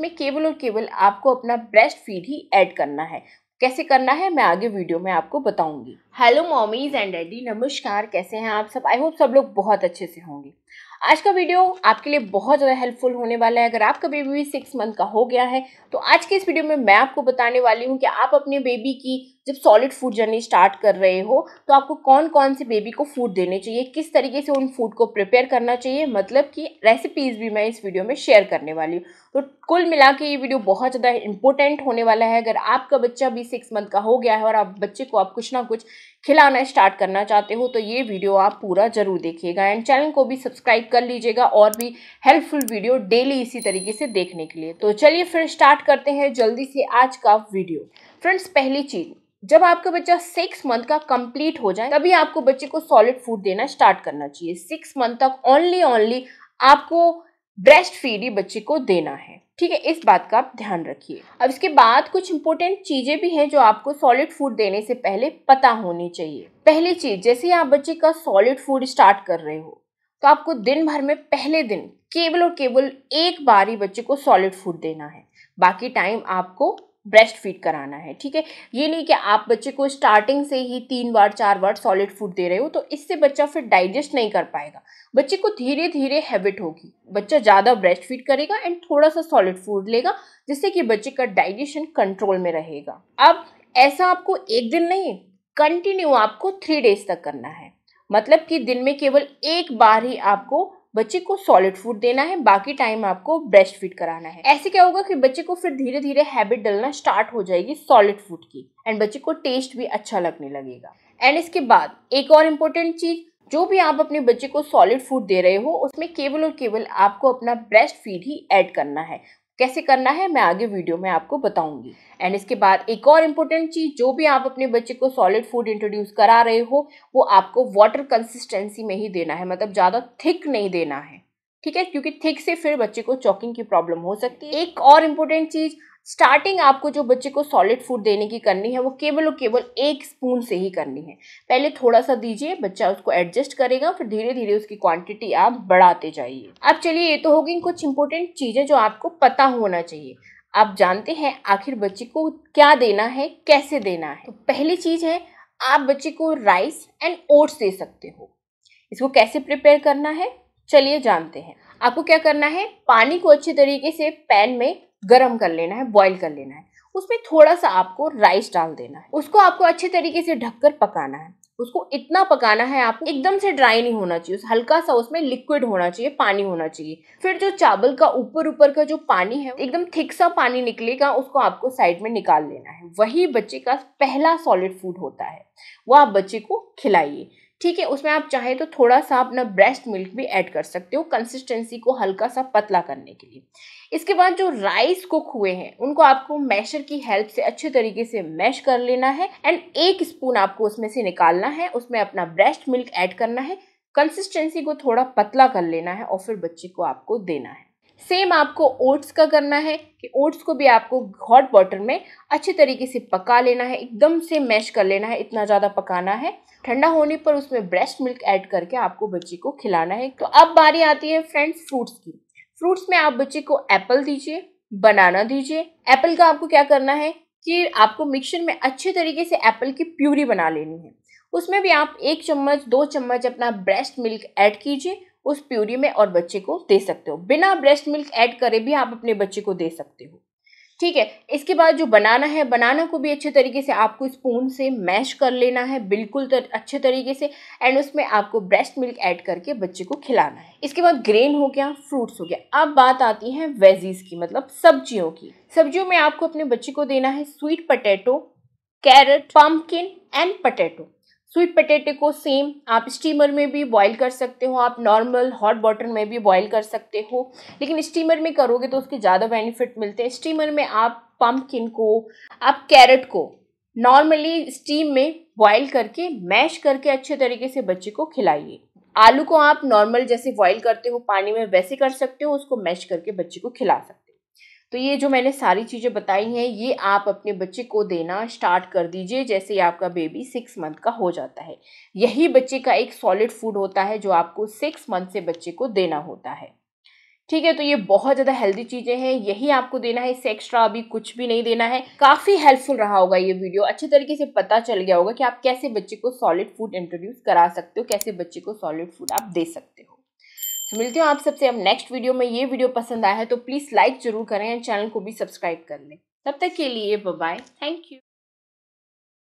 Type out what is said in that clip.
इसमें केवल और केवल आपको अपना ब्रेस्ट फीड ही ऐड करना है कैसे करना है मैं आगे वीडियो में आपको बताऊंगी हेलो मॉमीज एंड डैडी नमस्कार कैसे हैं आप सब आई होप सब लोग बहुत अच्छे से होंगे आज का वीडियो आपके लिए बहुत ज़्यादा हेल्पफुल होने वाला है अगर आपका बेबी भी सिक्स मंथ का हो गया है तो आज के इस वीडियो में मैं आपको बताने वाली हूँ कि आप अपने बेबी की जब सॉलिड फूड जर्नी स्टार्ट कर रहे हो तो आपको कौन कौन से बेबी को फूड देने चाहिए किस तरीके से उन फूड को प्रिपेयर करना चाहिए मतलब कि रेसिपीज़ भी मैं इस वीडियो में शेयर करने वाली हूँ तो कुल मिला के ये वीडियो बहुत ज़्यादा इंपॉर्टेंट होने वाला है अगर आपका बच्चा भी सिक्स मंथ का हो गया है और आप बच्चे को आप कुछ ना कुछ खिलाना स्टार्ट करना चाहते हो तो ये वीडियो आप पूरा ज़रूर देखिएगा एंड चैनल को भी सब्सक्राइब कर लीजिएगा और भी हेल्पफुल वीडियो डेली इसी तरीके से देखने के लिए तो चलिए फिर स्टार्ट करते हैं जल्दी से आज का वीडियो फ्रेंड्स पहली चीज जब आपका बच्चा सिक्स मंथ का कंप्लीट हो जाए तभी आपको बच्चे को सॉलिड फूड देना स्टार्ट करना चाहिए सिक्स मंथ तक ओनली ओनली आपको ब्रेस्ट फीड ही बच्चे को देना है ठीक है इस बात का आप ध्यान रखिए अब इसके बाद कुछ इंपॉर्टेंट चीज़ें भी हैं जो आपको सॉलिड फूड देने से पहले पता होनी चाहिए पहली चीज़ जैसे ही आप बच्चे का सॉलिड फूड स्टार्ट कर रहे हो तो आपको दिन भर में पहले दिन केवल और केवल एक बार ही बच्चे को सॉलिड फूड देना है बाकी टाइम आपको ब्रेस्ट फीड कराना है ठीक है ये नहीं कि आप बच्चे को स्टार्टिंग से ही तीन बार चार बार सॉलिड फूड दे रहे हो तो इससे बच्चा फिर डाइजेस्ट नहीं कर पाएगा बच्चे को धीरे धीरे हैबिट होगी बच्चा ज़्यादा ब्रेस्ट फीड करेगा एंड थोड़ा सा सॉलिड फूड लेगा जिससे कि बच्चे का डाइजेशन कंट्रोल में रहेगा अब ऐसा आपको एक दिन नहीं कंटिन्यू आपको थ्री डेज तक करना है मतलब कि दिन में केवल एक बार ही आपको बच्चे को सॉलिड फूड देना है बाकी टाइम आपको ब्रेस्ट फीड कराना है ऐसे क्या होगा कि बच्चे को फिर धीरे धीरे हैबिट डलना स्टार्ट हो जाएगी सॉलिड फूड की एंड बच्चे को टेस्ट भी अच्छा लगने लगेगा एंड इसके बाद एक और इम्पोर्टेंट चीज़ जो भी आप अपने बच्चे को सॉलिड फूड दे रहे हो उसमें केवल और केवल आपको अपना ब्रेस्ट फीड ही ऐड करना है कैसे करना है मैं आगे वीडियो में आपको बताऊंगी एंड इसके बाद एक और इम्पोर्टेंट चीज़ जो भी आप अपने बच्चे को सॉलिड फूड इंट्रोड्यूस करा रहे हो वो आपको वाटर कंसिस्टेंसी में ही देना है मतलब ज़्यादा थिक नहीं देना है ठीक है क्योंकि थिक से फिर बच्चे को चॉकिंग की प्रॉब्लम हो सकती है एक और इम्पोर्टेंट चीज़ स्टार्टिंग आपको जो बच्चे को सॉलिड फूड देने की करनी है वो केवल और केवल एक स्पून से ही करनी है पहले थोड़ा सा दीजिए बच्चा उसको एडजस्ट करेगा फिर धीरे धीरे उसकी क्वांटिटी आप बढ़ाते जाइए अब चलिए ये तो होगी कुछ इंपॉर्टेंट चीज़ें जो आपको पता होना चाहिए आप जानते हैं आखिर बच्चे को क्या देना है कैसे देना है तो पहली चीज़ है आप बच्चे को राइस एंड ओट्स दे सकते हो इसको कैसे प्रिपेयर करना है चलिए जानते हैं आपको क्या करना है पानी को अच्छे तरीके से पैन में गर्म कर लेना है बॉईल कर लेना है उसमें थोड़ा सा आपको राइस डाल देना है उसको आपको अच्छे तरीके से ढककर पकाना है उसको इतना पकाना है आपको एकदम से ड्राई नहीं होना चाहिए उस हल्का सा उसमें लिक्विड होना चाहिए पानी होना चाहिए फिर जो चावल का ऊपर ऊपर का जो पानी है एकदम थिक सा पानी निकलेगा उसको आपको साइड में निकाल लेना है वही बच्चे का पहला सॉलिड फूड होता है वो आप बच्चे को खिलाइए ठीक है उसमें आप चाहे तो थोड़ा सा अपना ब्रेस्ट मिल्क भी ऐड कर सकते हो कंसिस्टेंसी को हल्का सा पतला करने के लिए इसके बाद जो राइस कुक हुए हैं उनको आपको मैशर की हेल्प से अच्छे तरीके से मैश कर लेना है एंड एक स्पून आपको उसमें से निकालना है उसमें अपना ब्रेस्ट मिल्क ऐड करना है कंसिस्टेंसी को थोड़ा पतला कर लेना है और फिर बच्चे को आपको देना है सेम आपको ओट्स का करना है कि ओट्स को भी आपको हॉट वाटर में अच्छे तरीके से पका लेना है एकदम से मैश कर लेना है इतना ज़्यादा पकाना है ठंडा होने पर उसमें ब्रेस्ट मिल्क ऐड करके आपको बच्चे को खिलाना है तो अब बारी आती है फ्रेंड्स फ्रूट्स की फ्रूट्स में आप बच्चे को एप्पल दीजिए बनाना दीजिए एप्पल का आपको क्या करना है कि आपको मिक्सर में अच्छे तरीके से एप्पल की प्यूरी बना लेनी है उसमें भी आप एक चम्मच दो चम्मच अपना ब्रेस्ट मिल्क ऐड कीजिए उस प्यूरी में और बच्चे को दे सकते हो बिना ब्रेस्ट मिल्क ऐड करे भी आप अपने बच्चे को दे सकते हो ठीक है इसके बाद जो बनाना है बनाना को भी अच्छे तरीके से आपको स्पून से मैश कर लेना है बिल्कुल तर, अच्छे तरीके से एंड उसमें आपको ब्रेस्ट मिल्क ऐड करके बच्चे को खिलाना है इसके बाद ग्रेन हो गया फ्रूट्स हो गया अब बात आती है वेजीज की मतलब सब्जियों की सब्जियों में आपको अपने बच्चे को देना है sweet potato carrot pumpkin and potato sweet potato को सेम आप स्टीमर में भी बॉईल कर सकते हो आप नॉर्मल हॉट वाटर में भी बॉईल कर सकते हो लेकिन स्टीमर में करोगे तो उसके ज़्यादा बेनिफिट मिलते हैं स्टीमर में आप पम्पकिन को आप कैरेट को नॉर्मली स्टीम में बॉईल करके मैश करके अच्छे तरीके से बच्चे को खिलाइए आलू को आप नॉर्मल जैसे बॉयल करते हो पानी में वैसे कर सकते हो उसको मैश करके बच्चे को खिला सकते हो तो ये जो मैंने सारी चीज़ें बताई हैं ये आप अपने बच्चे को देना स्टार्ट कर दीजिए जैसे ही आपका बेबी सिक्स मंथ का हो जाता है यही बच्चे का एक सॉलिड फूड होता है जो आपको सिक्स मंथ से बच्चे को देना होता है ठीक है तो ये बहुत ज़्यादा हेल्दी चीज़ें हैं यही आपको देना है इससे एक्स्ट्रा अभी कुछ भी नहीं देना है काफ़ी हेल्पफुल रहा होगा ये वीडियो अच्छे तरीके से पता चल गया होगा कि आप कैसे बच्चे को सॉलिड फूड इंट्रोड्यूस करा सकते हो कैसे बच्चे को सॉलिड फूड आप दे सकते हो तो मिलते हूँ आप सबसे अब नेक्स्ट वीडियो में ये वीडियो पसंद आया है तो प्लीज़ लाइक ज़रूर करें एंड चैनल को भी सब्सक्राइब कर लें तब तक के लिए बाय थैंक यू